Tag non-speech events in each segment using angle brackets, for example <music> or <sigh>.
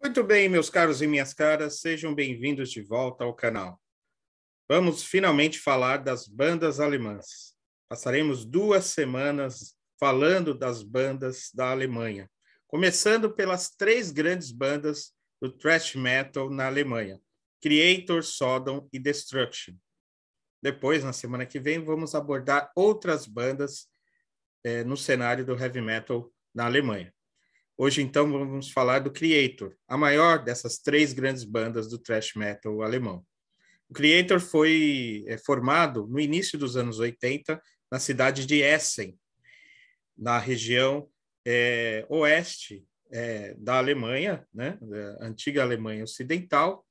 Muito bem, meus caros e minhas caras, sejam bem-vindos de volta ao canal. Vamos finalmente falar das bandas alemãs. Passaremos duas semanas falando das bandas da Alemanha, começando pelas três grandes bandas do thrash metal na Alemanha: Creator, Sodom e Destruction. Depois, na semana que vem, vamos abordar outras bandas eh, no cenário do heavy metal na Alemanha. Hoje, então, vamos falar do Creator, a maior dessas três grandes bandas do thrash metal alemão. O Creator foi é, formado no início dos anos 80 na cidade de Essen, na região é, oeste é, da Alemanha, né, da antiga Alemanha Ocidental,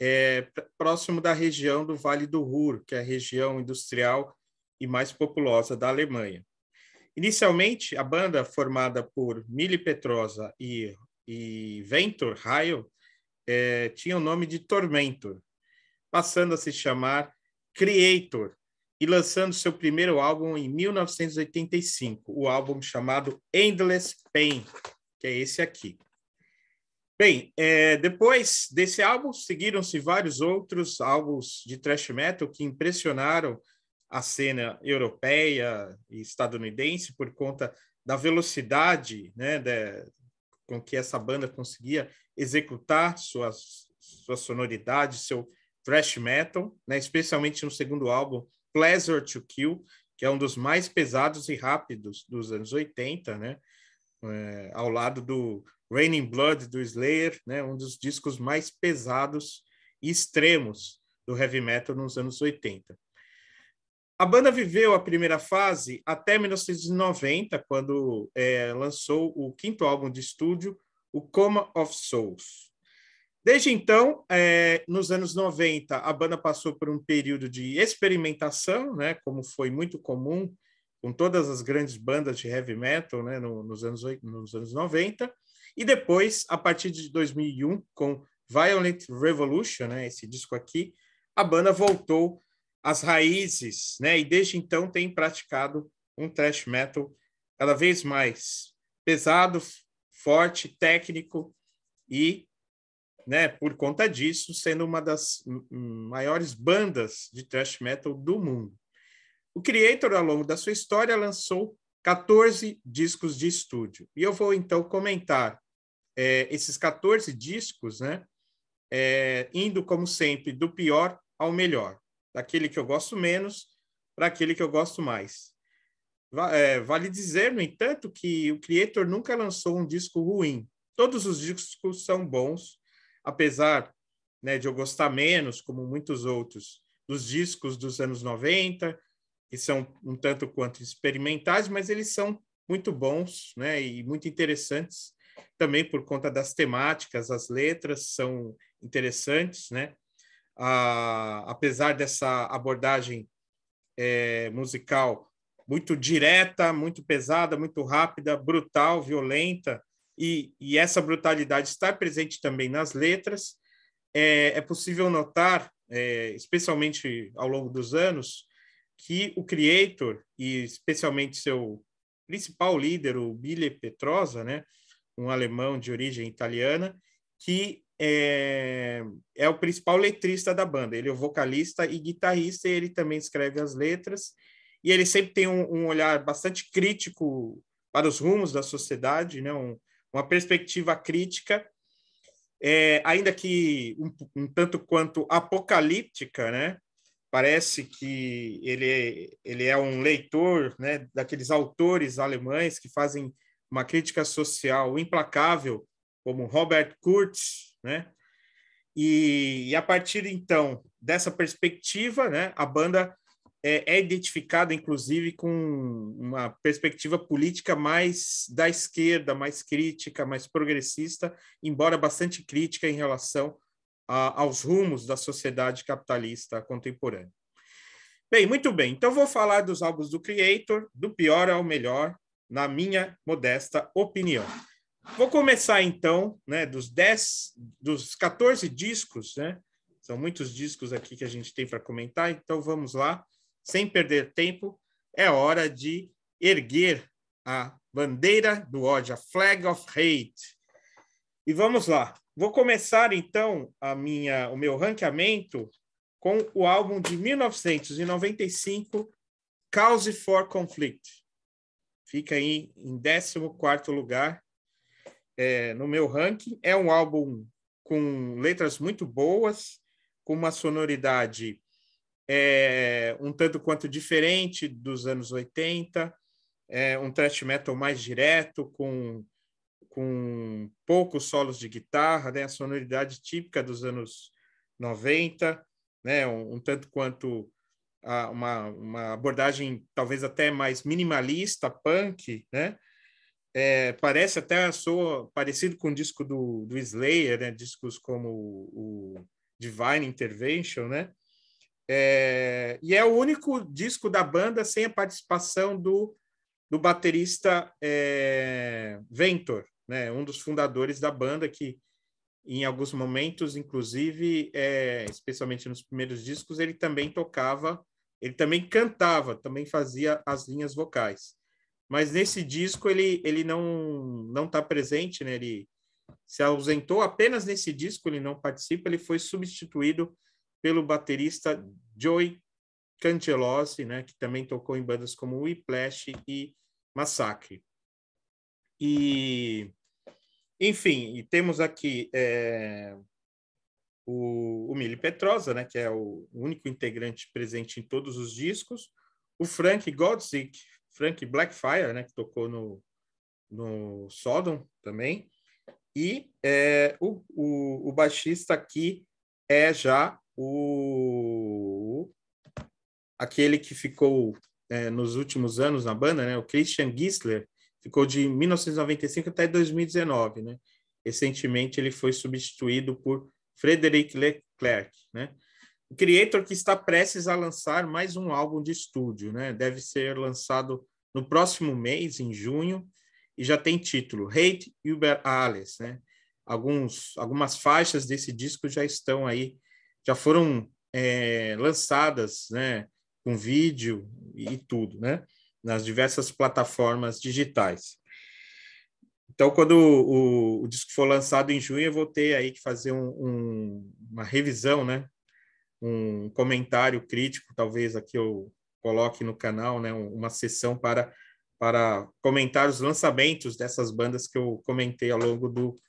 é, próximo da região do Vale do Ruhr, que é a região industrial e mais populosa da Alemanha. Inicialmente, a banda formada por Mili Petrosa e, e Ventor Raio é, tinha o nome de Tormentor, passando a se chamar Creator e lançando seu primeiro álbum em 1985, o álbum chamado Endless Pain, que é esse aqui. Bem, é, depois desse álbum seguiram-se vários outros álbuns de thrash metal que impressionaram a cena europeia e estadunidense por conta da velocidade né, de, com que essa banda conseguia executar suas, sua sonoridade, seu thrash metal, né, especialmente no segundo álbum, Pleasure to Kill, que é um dos mais pesados e rápidos dos anos 80, né, é, ao lado do Raining Blood, do Slayer, né, um dos discos mais pesados e extremos do heavy metal nos anos 80. A banda viveu a primeira fase até 1990, quando é, lançou o quinto álbum de estúdio, o Coma of Souls. Desde então, é, nos anos 90, a banda passou por um período de experimentação, né, como foi muito comum com todas as grandes bandas de heavy metal né, no, nos, anos, nos anos 90, e depois, a partir de 2001, com Violent Revolution, né, esse disco aqui, a banda voltou as raízes, né? E desde então tem praticado um thrash metal cada vez mais pesado, forte, técnico e, né, por conta disso, sendo uma das maiores bandas de thrash metal do mundo. O Creator, ao longo da sua história, lançou 14 discos de estúdio. E eu vou então comentar é, esses 14 discos, né? É, indo, como sempre, do pior ao melhor daquele que eu gosto menos para aquele que eu gosto mais. É, vale dizer, no entanto, que o Creator nunca lançou um disco ruim. Todos os discos são bons, apesar né, de eu gostar menos, como muitos outros, dos discos dos anos 90, que são um tanto quanto experimentais, mas eles são muito bons né, e muito interessantes, também por conta das temáticas, as letras são interessantes, né? a, apesar dessa abordagem é, musical muito direta, muito pesada, muito rápida, brutal, violenta, e, e essa brutalidade estar presente também nas letras, é, é possível notar, é, especialmente ao longo dos anos, que o creator, e especialmente seu principal líder, o Billy Petrosa, né, um alemão de origem italiana, que é, é o principal letrista da banda. Ele é o vocalista e guitarrista, e ele também escreve as letras. E ele sempre tem um, um olhar bastante crítico para os rumos da sociedade, né? Um, uma perspectiva crítica, é, ainda que um, um, tanto quanto apocalíptica, né? Parece que ele, é, ele é um leitor né, daqueles autores alemães que fazem uma crítica social implacável como Robert Kurtz, né? E, e a partir então dessa perspectiva, né, a banda é, é identificada inclusive com uma perspectiva política mais da esquerda, mais crítica, mais progressista, embora bastante crítica em relação a, aos rumos da sociedade capitalista contemporânea. Bem, muito bem. Então vou falar dos álbuns do Creator, do pior ao melhor, na minha modesta opinião. Vou começar então, né, dos 10, dos 14 discos, né? São muitos discos aqui que a gente tem para comentar, então vamos lá, sem perder tempo, é hora de erguer a bandeira do ódio, a flag of hate. E vamos lá. Vou começar então a minha, o meu ranqueamento com o álbum de 1995, Cause for Conflict. Fica aí em 14 lugar é, no meu ranking. É um álbum com letras muito boas, com uma sonoridade é, um tanto quanto diferente dos anos 80, é, um thrash metal mais direto, com, com poucos solos de guitarra, né, a sonoridade típica dos anos 90, né, um, um tanto quanto ah, uma, uma abordagem talvez até mais minimalista, punk, né? é, parece até soa parecido com o disco do, do Slayer, né? discos como o, o Divine Intervention, né? É, e é o único disco da banda sem a participação do, do baterista é, Ventor, né? um dos fundadores da banda, que em alguns momentos, inclusive, é, especialmente nos primeiros discos, ele também tocava, ele também cantava, também fazia as linhas vocais mas nesse disco ele, ele não não está presente, né? Ele se ausentou apenas nesse disco, ele não participa, ele foi substituído pelo baterista Joey Cangelosi, né? Que também tocou em bandas como Whiplash e Massacre. E enfim, e temos aqui é, o, o Mili Petrosa, né? Que é o único integrante presente em todos os discos. O Frank Godzik Frank Blackfire, né, que tocou no, no Sodom também. E é, o, o, o baixista aqui é já o aquele que ficou é, nos últimos anos na banda, né? O Christian Gisler ficou de 1995 até 2019, né? Recentemente ele foi substituído por Frederic Leclerc, né? Creator que está prestes a lançar mais um álbum de estúdio, né? Deve ser lançado no próximo mês, em junho, e já tem título Hate Uber Alice, né? Alguns, algumas faixas desse disco já estão aí, já foram é, lançadas, né? Com vídeo e tudo, né? Nas diversas plataformas digitais. Então, quando o, o, o disco for lançado em junho, eu vou ter aí que fazer um, um, uma revisão, né? um comentário crítico, talvez aqui eu coloque no canal, né, uma sessão para para comentar os lançamentos dessas bandas que eu comentei ao longo do,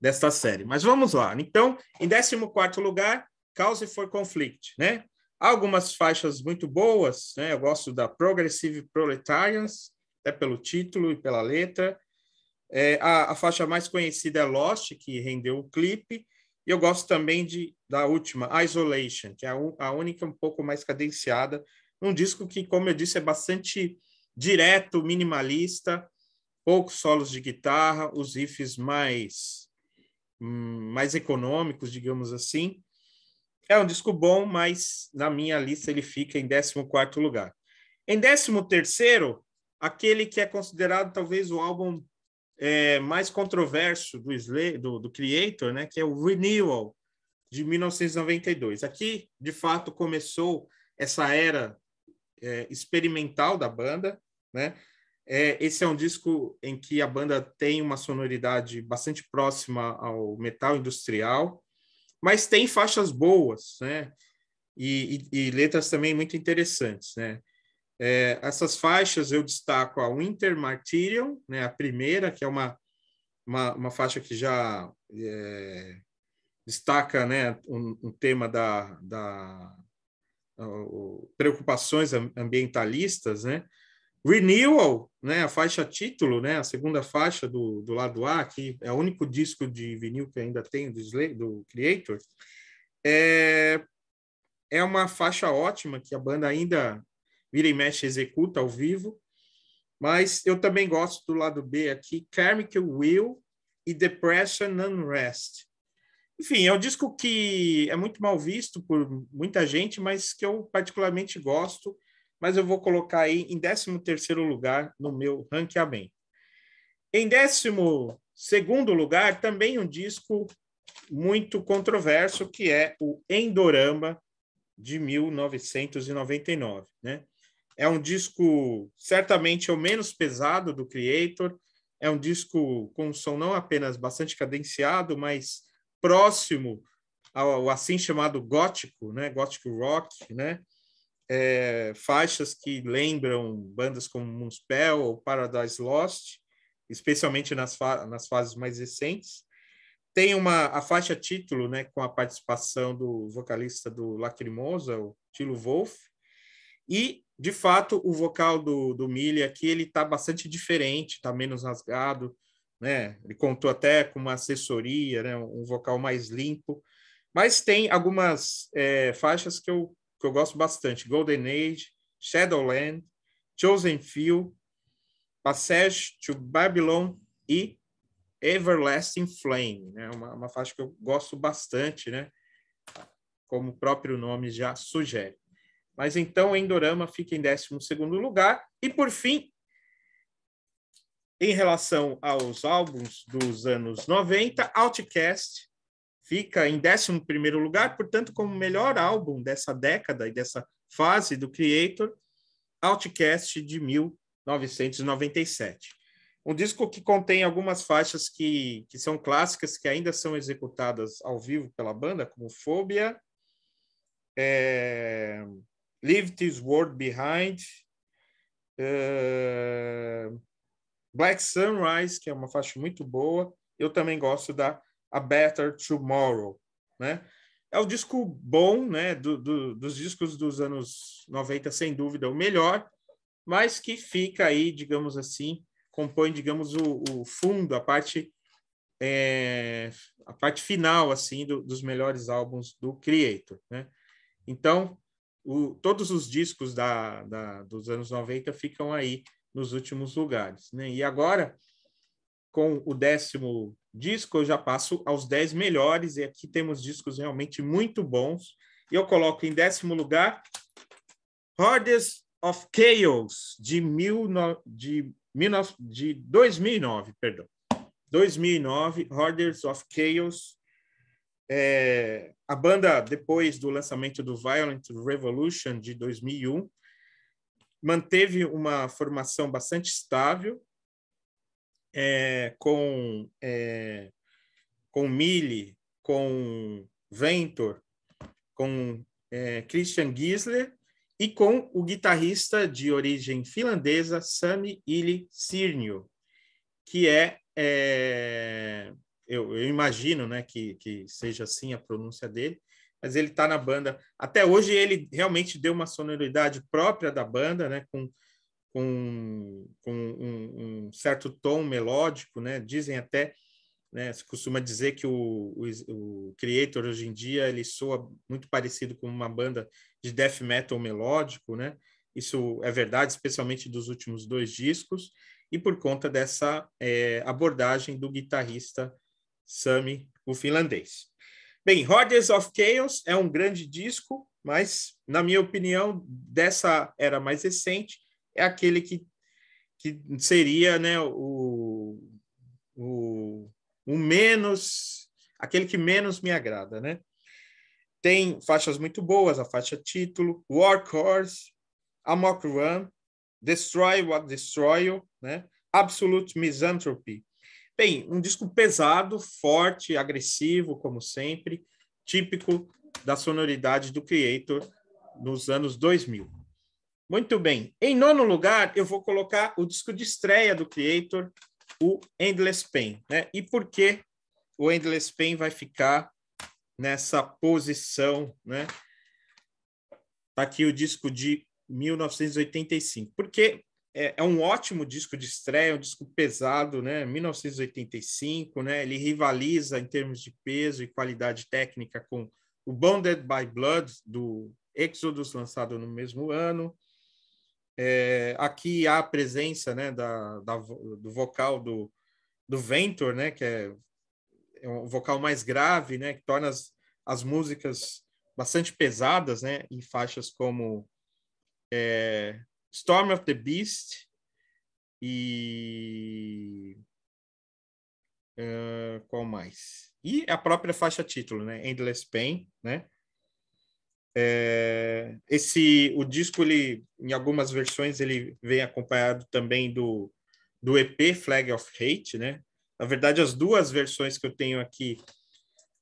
desta série. Mas vamos lá. Então, em 14 quarto lugar, Cause for Conflict, né? Algumas faixas muito boas, né? Eu gosto da Progressive Proletarians, até pelo título e pela letra. É, a, a, faixa mais conhecida é Lost, que rendeu o clipe. E eu gosto também de, da última, Isolation, que é a, a única um pouco mais cadenciada. Um disco que, como eu disse, é bastante direto, minimalista, poucos solos de guitarra, os riffs mais, hum, mais econômicos, digamos assim. É um disco bom, mas na minha lista ele fica em 14 lugar. Em 13 aquele que é considerado talvez o álbum é, mais controverso do, do, do Creator, né, que é o Renewal, de 1992. Aqui, de fato, começou essa era é, experimental da banda, né? É, esse é um disco em que a banda tem uma sonoridade bastante próxima ao metal industrial, mas tem faixas boas, né? E, e, e letras também muito interessantes, né? É, essas faixas eu destaco a Winter Martyrium, né, a primeira, que é uma, uma, uma faixa que já é, destaca né, um, um tema da, da preocupações ambientalistas, né? Renewal, né, a faixa título, né, a segunda faixa do, do lado A, que é o único disco de vinil que ainda tem do, do Creator, é, é uma faixa ótima que a banda ainda vira e mexe executa ao vivo. Mas eu também gosto do lado B aqui, Karmic Will e Depression Unrest. Rest. Enfim, é um disco que é muito mal visto por muita gente, mas que eu particularmente gosto, mas eu vou colocar aí em 13º lugar no meu ranqueamento. Em 12 lugar, também um disco muito controverso, que é o Endorama, de 1999, né? É um disco, certamente, é o menos pesado do Creator. É um disco com um som não apenas bastante cadenciado, mas próximo ao, assim chamado gótico, né? Gótico rock, né? É, faixas que lembram bandas como Moonspell ou Paradise Lost, especialmente nas, fa nas fases mais recentes. Tem uma a faixa título, né, com a participação do vocalista do Lacrimosa, o Tilo Wolff, e de fato, o vocal do, do Mille aqui ele está bastante diferente, está menos rasgado, né? Ele contou até com uma assessoria, né? um vocal mais limpo. Mas tem algumas é, faixas que eu, que eu gosto bastante: Golden Age, Shadowland, Chosen Few, Passage to Babylon e Everlasting Flame, né? Uma, uma faixa que eu gosto bastante, né? Como o próprio nome já sugere. Mas então Endorama fica em 12 lugar. E por fim, em relação aos álbuns dos anos 90, Outcast fica em 11 lugar, portanto, como melhor álbum dessa década e dessa fase do Creator, Outcast de 1997. Um disco que contém algumas faixas que, que são clássicas, que ainda são executadas ao vivo pela banda, como Fobia, é... Leave This World Behind, uh, Black Sunrise, que é uma faixa muito boa. Eu também gosto da A Better Tomorrow, né? É o um disco bom, né? Do, do, dos discos dos anos 90, sem dúvida, o melhor, mas que fica aí, digamos assim, compõe, digamos, o, o fundo, a parte é, a parte final assim do, dos melhores álbuns do Creator, né? Então, o, todos os discos da, da, dos anos 90 ficam aí nos últimos lugares. Né? E agora, com o décimo disco, eu já passo aos dez melhores, e aqui temos discos realmente muito bons. E eu coloco em décimo lugar Hordes of Chaos, de, mil no, de, mil, de 2009, perdão. 2009, Hordes of Chaos, é, a banda, depois do lançamento do Violent Revolution de 2001, manteve uma formação bastante estável, é, com, é, com Mille, com Ventor, com é, Christian Gisler e com o guitarrista de origem finlandesa Sami Ili Sirnio, que é, é, eu, eu, imagino né, que, que seja assim a pronúncia dele, mas ele está na banda. Até hoje ele realmente deu uma sonoridade própria da banda, né, com, com, com um, um certo tom melódico. Né? Dizem até, né, se costuma dizer que o, o, o Creator hoje em dia ele soa muito parecido com uma banda de death metal melódico, né? Isso é verdade, especialmente dos últimos dois discos, e por conta dessa é, abordagem do guitarrista Sami, o finlandês. Bem, Rodgers of Chaos é um grande disco, mas, na minha opinião, dessa era mais recente, é aquele que, que seria né, o, o, o menos, aquele que menos me agrada, né? Tem faixas muito boas, a faixa título, War A Amok Run, Destroy What Destroy You, né? Absolute Misanthropy, Bem, um disco pesado, forte, agressivo, como sempre, típico da sonoridade do Creator nos anos 2000. Muito bem. Em nono lugar, eu vou colocar o disco de estreia do Creator, o Endless Pain. Né? E por que o Endless Pain vai ficar nessa posição? Né? Tá aqui o disco de 1985. Porque é, é um ótimo disco de estreia, um disco pesado, né? 1985, né? Ele rivaliza em termos de peso e qualidade técnica com o Bounded by Blood do Exodus, lançado no mesmo ano. É, aqui há a presença né, da, da, do vocal do, do Ventor, né, que é, é, um vocal mais grave, né, que torna as, as músicas bastante pesadas, né, em faixas como é, Storm of the Beast e. Uh, qual mais? E a própria faixa título, né? Endless Pain, né? É, esse o disco ele em algumas versões ele vem acompanhado também do do EP Flag of Hate, né? Na verdade as duas versões que eu tenho aqui,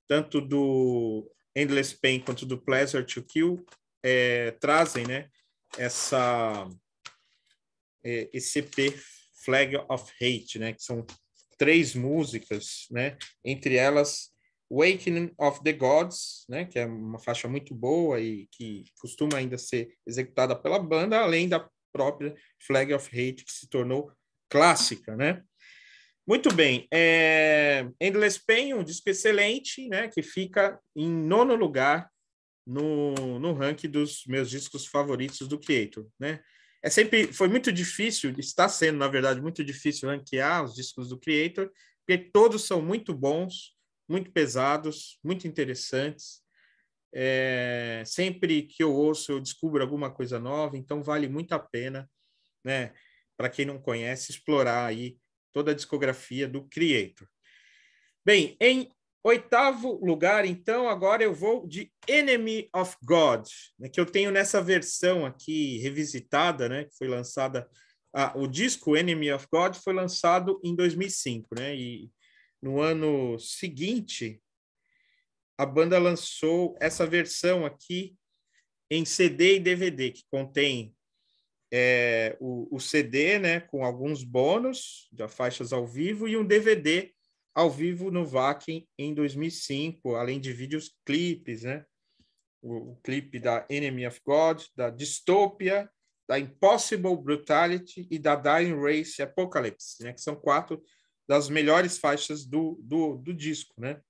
tanto do Endless Pain quanto do Pleasure to Kill, é, trazem, né? essa é, esse EP Flag of Hate, né? Que são três músicas, né? Entre elas Awakening of the Gods, né, que é uma faixa muito boa e que costuma ainda ser executada pela banda, além da própria Flag of Hate, que se tornou clássica, né? Muito bem, é... Endless Pain, um disco excelente, né, que fica em nono lugar no, no ranking dos meus discos favoritos do Creator, né? É sempre, foi muito difícil, está sendo, na verdade, muito difícil ranquear os discos do Creator, porque todos são muito bons, muito pesados, muito interessantes. É, sempre que eu ouço, eu descubro alguma coisa nova, então vale muito a pena, né? Para quem não conhece, explorar aí toda a discografia do Creator. Bem, em Oitavo lugar, então, agora eu vou de Enemy of God, né, que eu tenho nessa versão aqui revisitada, né, que foi lançada. Ah, o disco Enemy of God foi lançado em 2005, né? E no ano seguinte, a banda lançou essa versão aqui em CD e DVD, que contém é, o, o CD, né, com alguns bônus, de faixas ao vivo, e um DVD ao vivo no Vakin em 2005, além de vídeos clipes, né? O, o clipe da Enemy of God, da Dystopia, da Impossible Brutality e da Dying Race Apocalypse, né? Que são quatro das melhores faixas do, do, do disco, né?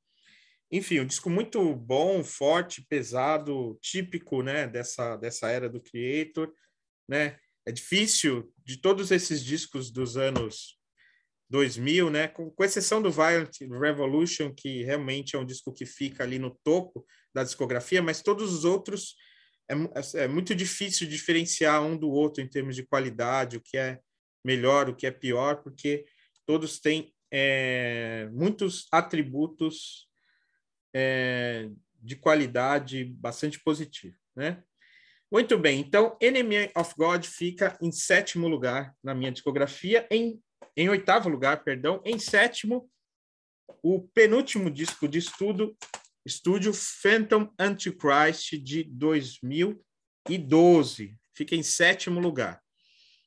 Enfim, um disco muito bom, forte, pesado, típico, né? Dessa, dessa era do Creator, né? É difícil, de todos esses discos dos anos 2000, né? Com, com, exceção do Violent Revolution, que realmente é um disco que fica ali no topo da discografia, mas todos os outros é, é, é muito difícil diferenciar um do outro em termos de qualidade, o que é melhor, o que é pior, porque todos têm é, muitos atributos é, de qualidade bastante positivo, né? Muito bem, então Enemy of God fica em sétimo lugar na minha discografia. Em em oitavo lugar, perdão, em sétimo, o penúltimo disco de estudo, estúdio Phantom Antichrist de 2012. Fica em sétimo lugar.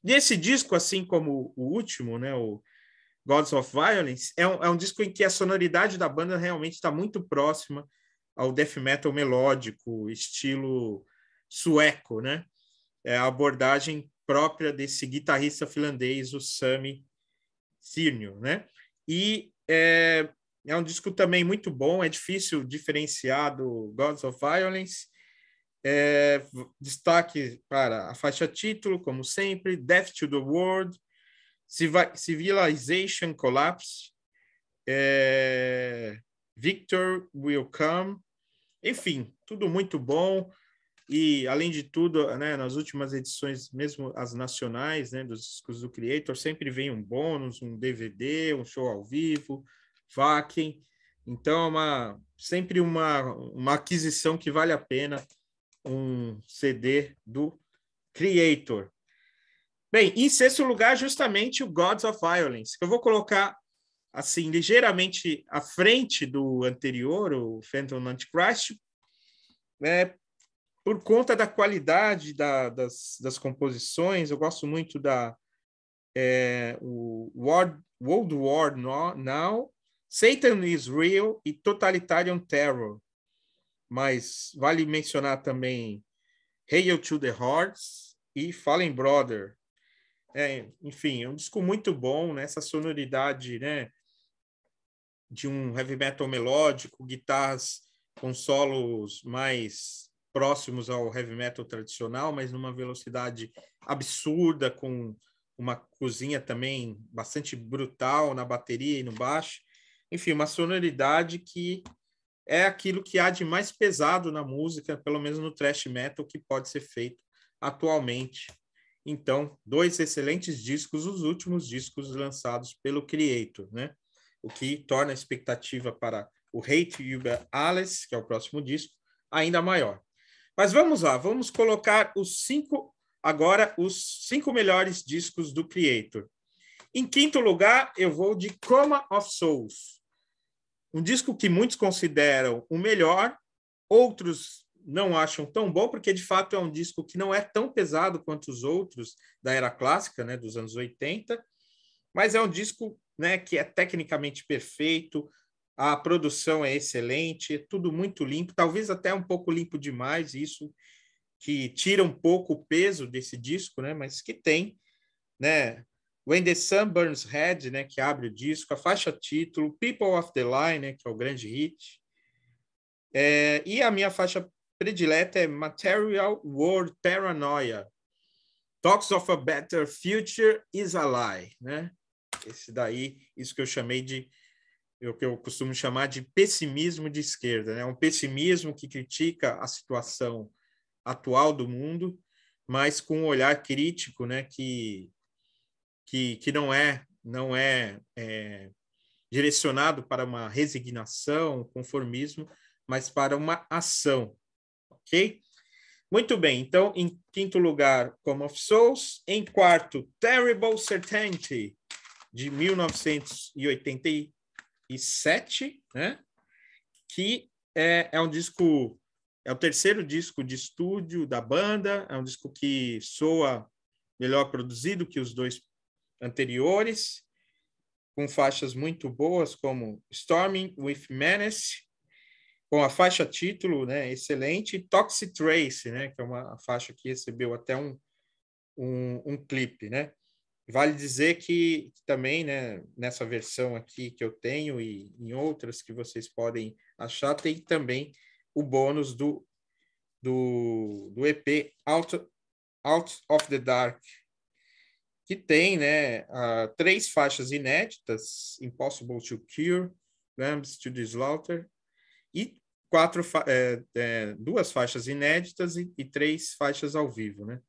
E esse disco, assim como o último, né, o Gods of Violence, é um, é um disco em que a sonoridade da banda realmente está muito próxima ao death metal melódico, estilo sueco, né? É a abordagem própria desse guitarrista finlandês, o Sami Círnio, né? E é, é um disco também muito bom, é difícil diferenciar do Gods of Violence. É, destaque para a faixa título, como sempre, Death to the World, Civilization Collapse, é, Victor Will Come, enfim, tudo muito bom. E, além de tudo, né, nas últimas edições, mesmo as nacionais, né, dos discos do Creator, sempre vem um bônus, um DVD, um show ao vivo, vaquem. Então, é uma, sempre uma, uma aquisição que vale a pena um CD do Creator. Bem, em sexto lugar, justamente o Gods of Violence, que eu vou colocar assim ligeiramente à frente do anterior, o Phantom Antichrist, é, por conta da qualidade da, das, das, composições, eu gosto muito da é, o World, World War Now, Satan is Real e Totalitarian Terror. Mas vale mencionar também Hail to the Hordes e Fallen Brother. É, enfim, é um disco muito bom, né? essa sonoridade né? de um heavy metal melódico, guitarras com solos mais próximos ao heavy metal tradicional, mas numa velocidade absurda, com uma cozinha também bastante brutal na bateria e no baixo. Enfim, uma sonoridade que é aquilo que há de mais pesado na música, pelo menos no thrash metal, que pode ser feito atualmente. Então, dois excelentes discos, os últimos discos lançados pelo Creator, né? O que torna a expectativa para o Hate You Alice, que é o próximo disco, ainda maior. Mas vamos lá, vamos colocar os cinco agora os cinco melhores discos do Creator. Em quinto lugar, eu vou de Coma of Souls, um disco que muitos consideram o melhor, outros não acham tão bom, porque de fato é um disco que não é tão pesado quanto os outros da era clássica, né, dos anos 80, mas é um disco né, que é tecnicamente perfeito, a produção é excelente, é tudo muito limpo, talvez até um pouco limpo demais, isso que tira um pouco o peso desse disco, né? Mas que tem, né? When the Sun Burns Red, né? Que abre o disco, a faixa título, People of the Line, né? Que é o grande hit. É, e a minha faixa predileta é Material World Paranoia. Talks of a Better Future is a Lie, né? Esse daí, isso que eu chamei de é o que eu costumo chamar de pessimismo de esquerda, né? É um pessimismo que critica a situação atual do mundo, mas com um olhar crítico, né? que, que, que não é não é, é direcionado para uma resignação, conformismo, mas para uma ação, ok? Muito bem, então, em quinto lugar, Come of Souls. Em quarto, Terrible Certainty, de 1980, 2007, né? Que é, é um disco, é o terceiro disco de estúdio da banda, é um disco que soa melhor produzido que os dois anteriores, com faixas muito boas como Storming with Menace, com a faixa título, né, excelente, e Toxic Trace, né, que é uma faixa que recebeu até um, um, um clipe, né? Vale dizer que também, né, nessa versão aqui que eu tenho e em outras que vocês podem achar, tem também o bônus do, do, do EP Out, Out of the Dark, que tem né, uh, três faixas inéditas, Impossible to Cure, Lambs to the Slaughter, e quatro fa é, é, duas faixas inéditas e, e, três faixas ao vivo. Né?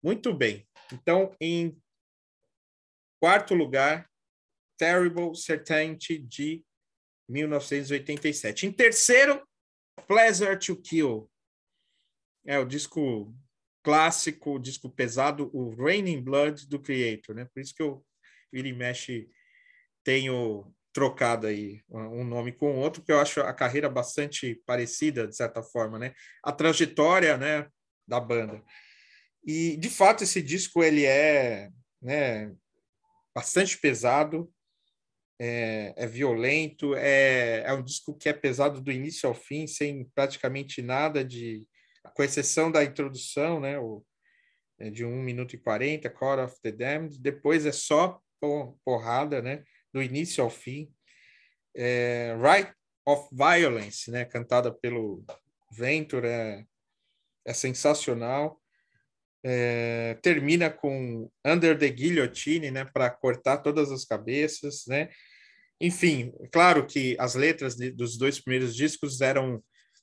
Muito bem. Então, em Quarto lugar, Terrible Certainty de 1987. Em terceiro, Pleasure to Kill. É o disco clássico, o disco pesado, o Raining Blood do Creator, né? Por isso que eu vira e mexe tenho trocado aí um nome com o outro, porque eu acho a carreira bastante parecida, de certa forma, né? A trajetória, né, da banda. E, de fato, esse disco, ele é, né, bastante pesado, é, é violento, é, é um disco que é pesado do início ao fim, sem praticamente nada de. com exceção da introdução, né? O, é, de 1 minuto e 40, Core of the Damned, depois é só porrada, né? Do início ao fim. É, right of Violence, né? Cantada pelo Ventura, é, é sensacional é, termina com Under the Guillotine, né, para cortar todas as cabeças, né? Enfim, claro que as letras de, dos dois primeiros discos eram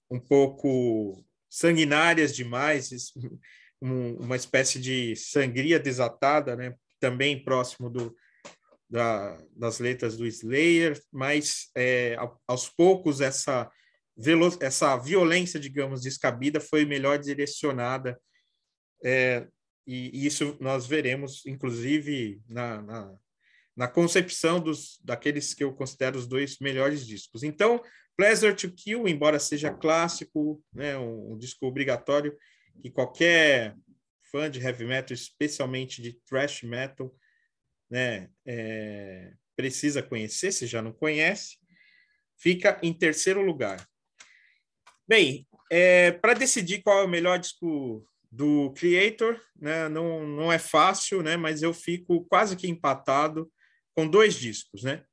um pouco sanguinárias demais, um, uma espécie de sangria desatada, né? Também próximo do, da, das letras do Slayer, mas é, aos poucos essa, essa violência, digamos, descabida foi melhor direcionada é, e, isso nós veremos, inclusive, na, na, na, concepção dos, daqueles que eu considero os dois melhores discos. Então, Pleasure to Kill, embora seja clássico, né, um, um disco obrigatório que qualquer fã de heavy metal, especialmente de thrash metal, né, é, precisa conhecer, se já não conhece, fica em terceiro lugar. Bem, é, para decidir qual é o melhor disco do Creator, né? Não, não é fácil, né? Mas eu fico quase que empatado com dois discos, né?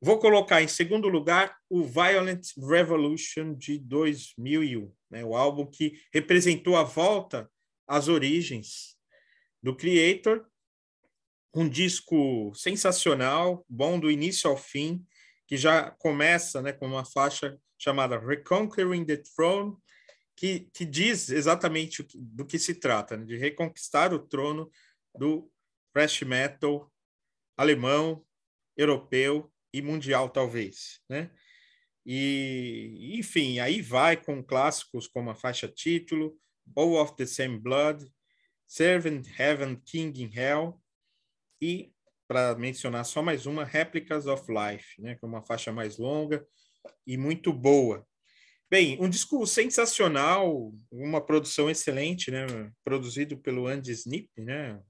Vou colocar em segundo lugar o Violent Revolution de 2001, né? O álbum que representou a volta às origens do Creator, um disco sensacional, bom do início ao fim, que já começa, né? Com uma faixa chamada Reconquering the Throne que, que diz exatamente que, do que se trata, né? de reconquistar o trono do thrash metal alemão, europeu e mundial, talvez. Né? E, enfim, aí vai com clássicos como a faixa título, "All of the Same Blood, Servant Heaven, King in Hell e, para mencionar só mais uma, Replicas of Life, né, que é uma faixa mais longa e muito boa. Bem, um disco sensacional, uma produção excelente, né? Produzido pelo Andy Snip, né?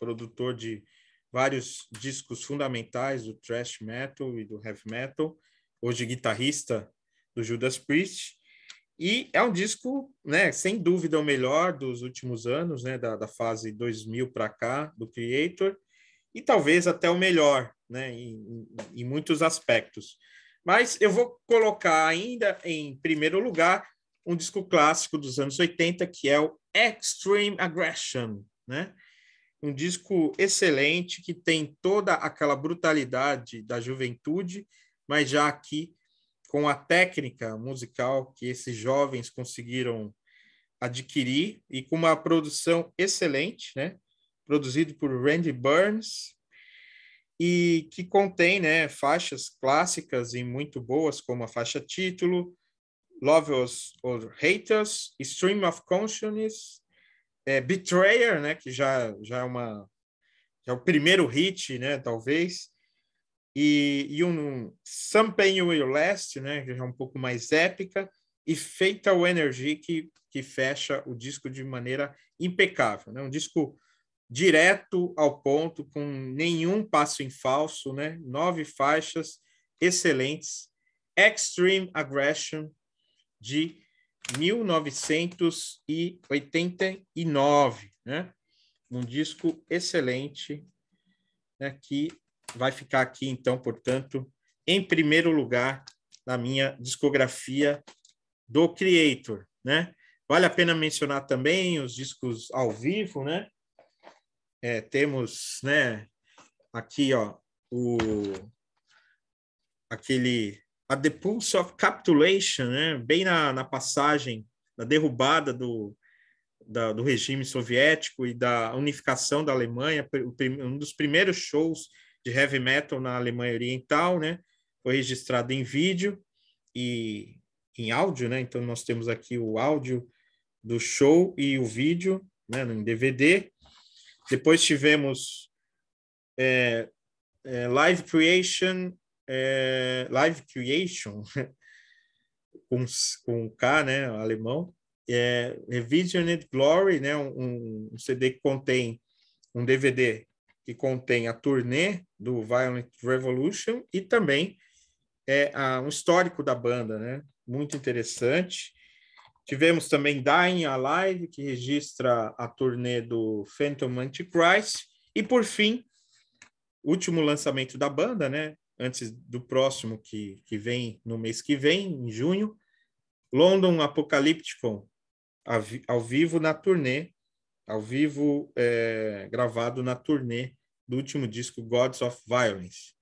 Produtor de vários discos fundamentais do thrash metal e do heavy metal, hoje guitarrista do Judas Priest. E é um disco, né, sem dúvida o melhor dos últimos anos, né, da, da fase 2000 para cá do Creator, e talvez até o melhor, né, em, em muitos aspectos. Mas eu vou colocar ainda em primeiro lugar um disco clássico dos anos 80, que é o Extreme Aggression, né? Um disco excelente que tem toda aquela brutalidade da juventude, mas já aqui com a técnica musical que esses jovens conseguiram adquirir e com uma produção excelente, né? Produzido por Randy Burns, e que contém né, faixas clássicas e muito boas, como a faixa título, Love Us or Hate Us, Stream of Consciousness, é, Betrayer, né, que já, já é uma já é o primeiro hit, né, talvez, e, e um Some Pain Will Last, né, que já é um pouco mais épica, e Fatal Energy, que, que fecha o disco de maneira impecável. Né? Um disco direto ao ponto, com nenhum passo em falso, né? Nove faixas excelentes. Extreme Aggression de 1989, né? Um disco excelente, né? Que vai ficar aqui, então, portanto, em primeiro lugar na minha discografia do Creator, né? Vale a pena mencionar também os discos ao vivo, né? é, temos né, aqui ó, o, aquele a The Pulse of Capitulation, né, bem na, na passagem da derrubada do, da, do regime soviético e da unificação da Alemanha, um dos primeiros shows de heavy metal na Alemanha Oriental, né, foi registrado em vídeo e em áudio, né, então nós temos aqui o áudio do show e o vídeo né, em DVD, depois tivemos é, é, Live Creation, é, Live Creation, <laughs> com, com K, né, alemão, é, Revisioned Glory, né, um, um, CD que contém um DVD que contém a turnê do Violent Revolution e também é, a, um histórico da banda, né, muito interessante. Tivemos também Dying Alive, que registra a turnê do Phantom Antichrist. E, por fim, último lançamento da banda, né? Antes do próximo, que, que vem no mês que vem, em junho, London Apocalypticon, ao vivo na turnê, ao vivo é, gravado na turnê do último disco Gods of Violence.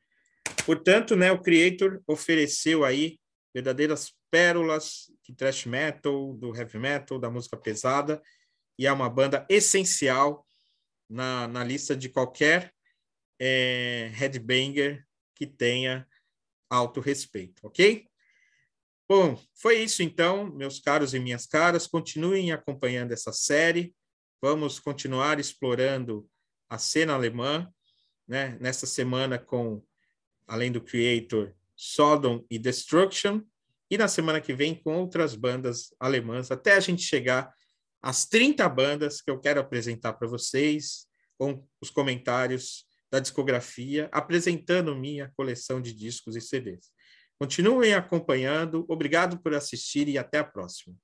Portanto, né, o Creator ofereceu aí verdadeiras pérolas de thrash metal, do heavy metal, da música pesada, e é uma banda essencial na, na lista de qualquer é, headbanger que tenha alto respeito, ok? Bom, foi isso então, meus caros e minhas caras. Continuem acompanhando essa série. Vamos continuar explorando a cena alemã, né? Nesta semana com, além do Creator, Sodom e Destruction, e na semana que vem com outras bandas alemãs, até a gente chegar às 30 bandas que eu quero apresentar para vocês, com os comentários da discografia, apresentando minha coleção de discos e CDs. Continuem acompanhando, obrigado por assistir e até a próxima.